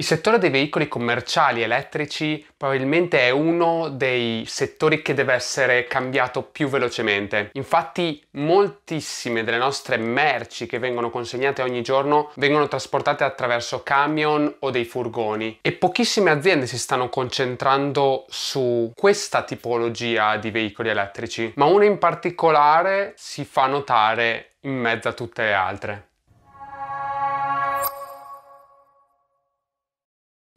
Il settore dei veicoli commerciali elettrici probabilmente è uno dei settori che deve essere cambiato più velocemente. Infatti moltissime delle nostre merci che vengono consegnate ogni giorno vengono trasportate attraverso camion o dei furgoni e pochissime aziende si stanno concentrando su questa tipologia di veicoli elettrici, ma uno in particolare si fa notare in mezzo a tutte le altre.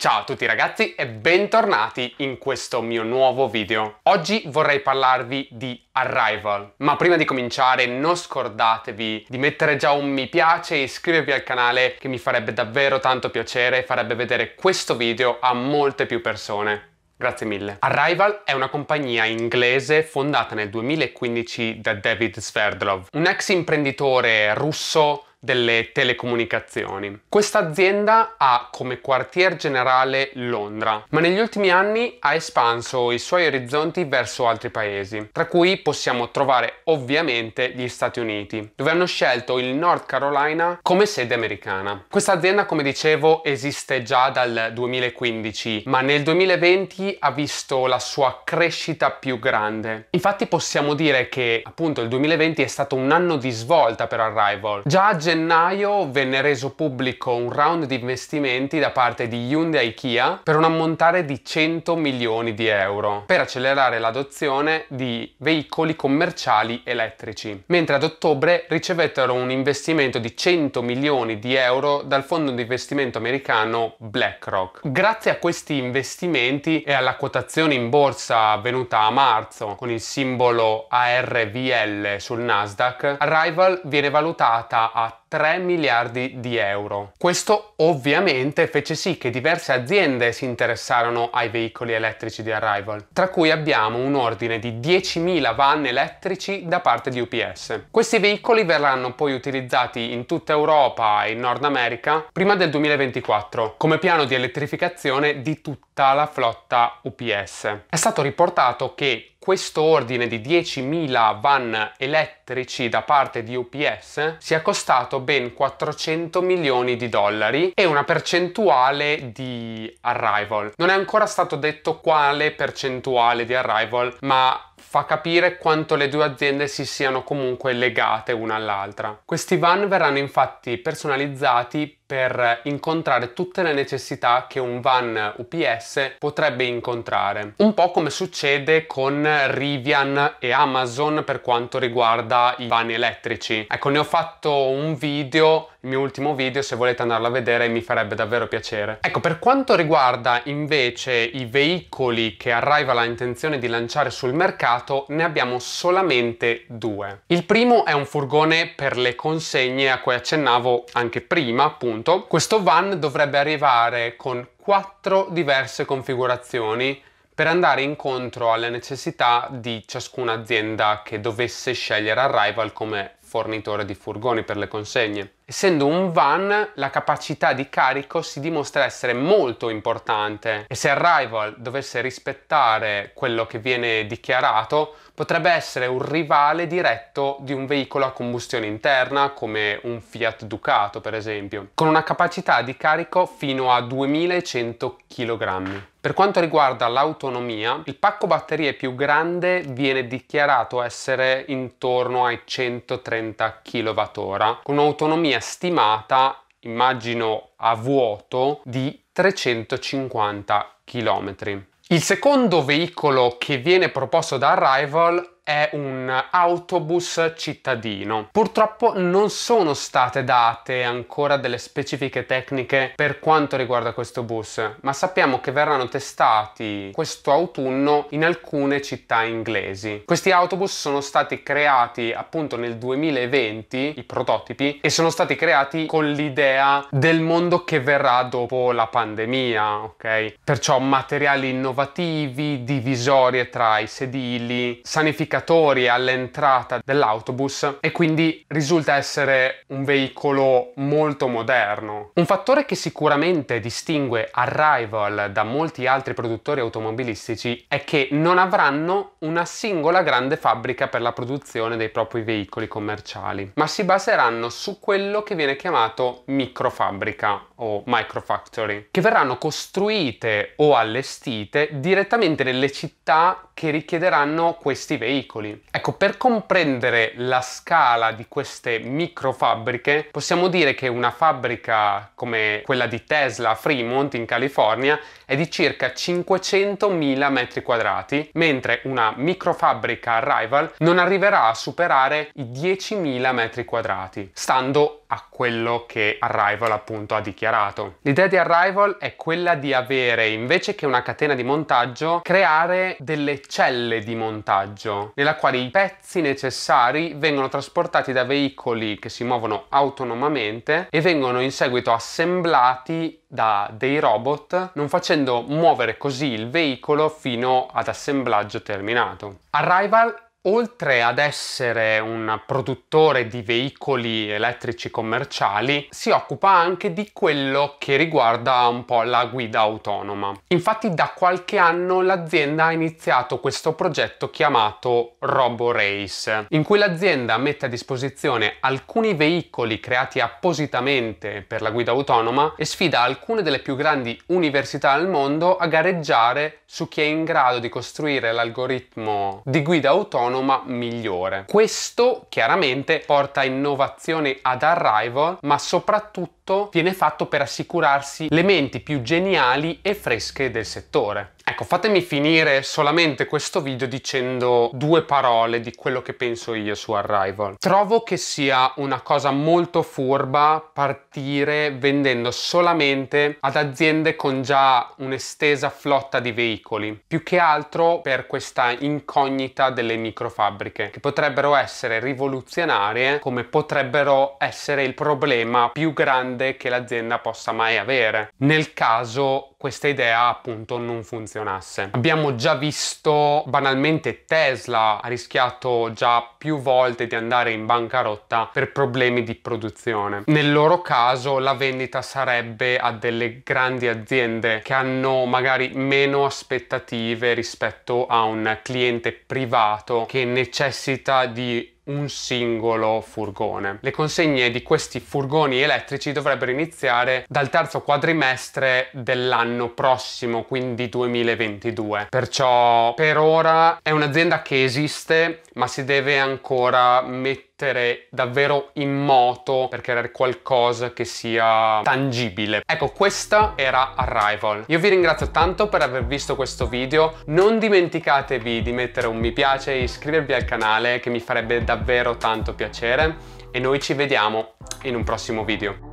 Ciao a tutti ragazzi e bentornati in questo mio nuovo video. Oggi vorrei parlarvi di Arrival, ma prima di cominciare non scordatevi di mettere già un mi piace e iscrivervi al canale che mi farebbe davvero tanto piacere e farebbe vedere questo video a molte più persone. Grazie mille. Arrival è una compagnia inglese fondata nel 2015 da David Sverdlov, un ex imprenditore russo delle telecomunicazioni. Questa azienda ha come quartier generale Londra, ma negli ultimi anni ha espanso i suoi orizzonti verso altri paesi, tra cui possiamo trovare ovviamente gli Stati Uniti, dove hanno scelto il North Carolina come sede americana. Questa azienda, come dicevo, esiste già dal 2015, ma nel 2020 ha visto la sua crescita più grande. Infatti possiamo dire che appunto il 2020 è stato un anno di svolta per Arrival. Già a gennaio venne reso pubblico un round di investimenti da parte di Hyundai Kia per un ammontare di 100 milioni di euro per accelerare l'adozione di veicoli commerciali elettrici, mentre ad ottobre ricevettero un investimento di 100 milioni di euro dal fondo di investimento americano BlackRock. Grazie a questi investimenti e alla quotazione in borsa avvenuta a marzo con il simbolo ARVL sul Nasdaq, Arrival viene valutata a 3 miliardi di euro. Questo ovviamente fece sì che diverse aziende si interessarono ai veicoli elettrici di Arrival, tra cui abbiamo un ordine di 10.000 van elettrici da parte di UPS. Questi veicoli verranno poi utilizzati in tutta Europa e in Nord America prima del 2024 come piano di elettrificazione di tutta la flotta UPS. È stato riportato che questo ordine di 10.000 van elettrici da parte di UPS sia costato ben 400 milioni di dollari e una percentuale di arrival. Non è ancora stato detto quale percentuale di arrival, ma fa capire quanto le due aziende si siano comunque legate una all'altra. Questi van verranno infatti personalizzati per incontrare tutte le necessità che un van UPS potrebbe incontrare. Un po' come succede con Rivian e Amazon per quanto riguarda i van elettrici. Ecco, ne ho fatto un video il mio ultimo video, se volete andarlo a vedere mi farebbe davvero piacere. Ecco, per quanto riguarda invece i veicoli che Arrival ha intenzione di lanciare sul mercato, ne abbiamo solamente due. Il primo è un furgone per le consegne a cui accennavo anche prima, appunto. Questo van dovrebbe arrivare con quattro diverse configurazioni per andare incontro alle necessità di ciascuna azienda che dovesse scegliere Arrival come fornitore di furgoni per le consegne. Essendo un van, la capacità di carico si dimostra essere molto importante e se Arrival dovesse rispettare quello che viene dichiarato, potrebbe essere un rivale diretto di un veicolo a combustione interna come un Fiat Ducato per esempio, con una capacità di carico fino a 2100 kg. Per quanto riguarda l'autonomia, il pacco batterie più grande viene dichiarato essere intorno ai 130 kWh, con un'autonomia stimata, immagino a vuoto, di 350 km. Il secondo veicolo che viene proposto da Arrival è un autobus cittadino. Purtroppo non sono state date ancora delle specifiche tecniche per quanto riguarda questo bus, ma sappiamo che verranno testati questo autunno in alcune città inglesi. Questi autobus sono stati creati appunto nel 2020, i prototipi, e sono stati creati con l'idea del mondo che verrà dopo la pandemia, ok? Perciò materiali innovativi, divisorie tra i sedili, sanificazioni indicatori all'entrata dell'autobus e quindi risulta essere un veicolo molto moderno. Un fattore che sicuramente distingue Arrival da molti altri produttori automobilistici è che non avranno una singola grande fabbrica per la produzione dei propri veicoli commerciali, ma si baseranno su quello che viene chiamato microfabbrica o microfactory, che verranno costruite o allestite direttamente nelle città che richiederanno questi veicoli. Ecco, per comprendere la scala di queste microfabbriche, possiamo dire che una fabbrica come quella di Tesla a Fremont in California è di circa 500.000 metri quadrati, mentre una microfabbrica a Rival non arriverà a superare i 10.000 metri quadrati, stando a quello che Arrival appunto ha dichiarato. L'idea di Arrival è quella di avere invece che una catena di montaggio creare delle celle di montaggio nella quale i pezzi necessari vengono trasportati da veicoli che si muovono autonomamente e vengono in seguito assemblati da dei robot non facendo muovere così il veicolo fino ad assemblaggio terminato. Arrival Oltre ad essere un produttore di veicoli elettrici commerciali, si occupa anche di quello che riguarda un po' la guida autonoma. Infatti da qualche anno l'azienda ha iniziato questo progetto chiamato RoboRace, in cui l'azienda mette a disposizione alcuni veicoli creati appositamente per la guida autonoma e sfida alcune delle più grandi università al mondo a gareggiare su chi è in grado di costruire l'algoritmo di guida autonoma autonoma migliore. Questo chiaramente porta innovazione ad Arrival, ma soprattutto viene fatto per assicurarsi le menti più geniali e fresche del settore. Ecco, fatemi finire solamente questo video dicendo due parole di quello che penso io su Arrival. Trovo che sia una cosa molto furba partire vendendo solamente ad aziende con già un'estesa flotta di veicoli, più che altro per questa incognita delle microfabbriche, che potrebbero essere rivoluzionarie come potrebbero essere il problema più grande che l'azienda possa mai avere. Nel caso questa idea appunto non funzionasse. Abbiamo già visto banalmente Tesla ha rischiato già più volte di andare in bancarotta per problemi di produzione. Nel loro caso la vendita sarebbe a delle grandi aziende che hanno magari meno aspettative rispetto a un cliente privato che necessita di un singolo furgone. Le consegne di questi furgoni elettrici dovrebbero iniziare dal terzo quadrimestre dell'anno prossimo, quindi 2022. Perciò per ora è un'azienda che esiste, ma si deve ancora mettere mettere davvero in moto per creare qualcosa che sia tangibile. Ecco, questa era Arrival. Io vi ringrazio tanto per aver visto questo video. Non dimenticatevi di mettere un mi piace e iscrivervi al canale che mi farebbe davvero tanto piacere e noi ci vediamo in un prossimo video.